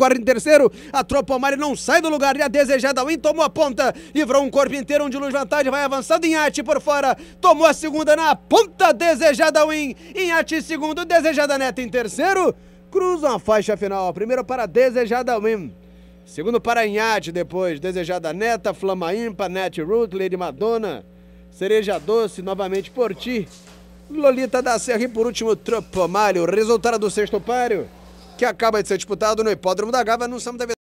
corre em terceiro. A tropa Omari não sai do lugar. E a desejada Win tomou a ponta. Livrou um corpo inteiro onde Luz Vantagem vai avançando. Inhate por fora. Tomou a segunda na ponta. Desejada Win. Inhate em segundo. Desejada Neto em terceiro. Cruzam a faixa final. Primeiro para Desejada Win. Segundo para Inhate depois. Desejada Neta, Flama Impa, Net Root, Lady Madonna. Cereja Doce, novamente por ti. Lolita da Serra e por último Tropomário. Resultado do sexto páreo que acaba de ser disputado no Hipódromo da Gávea no Samba da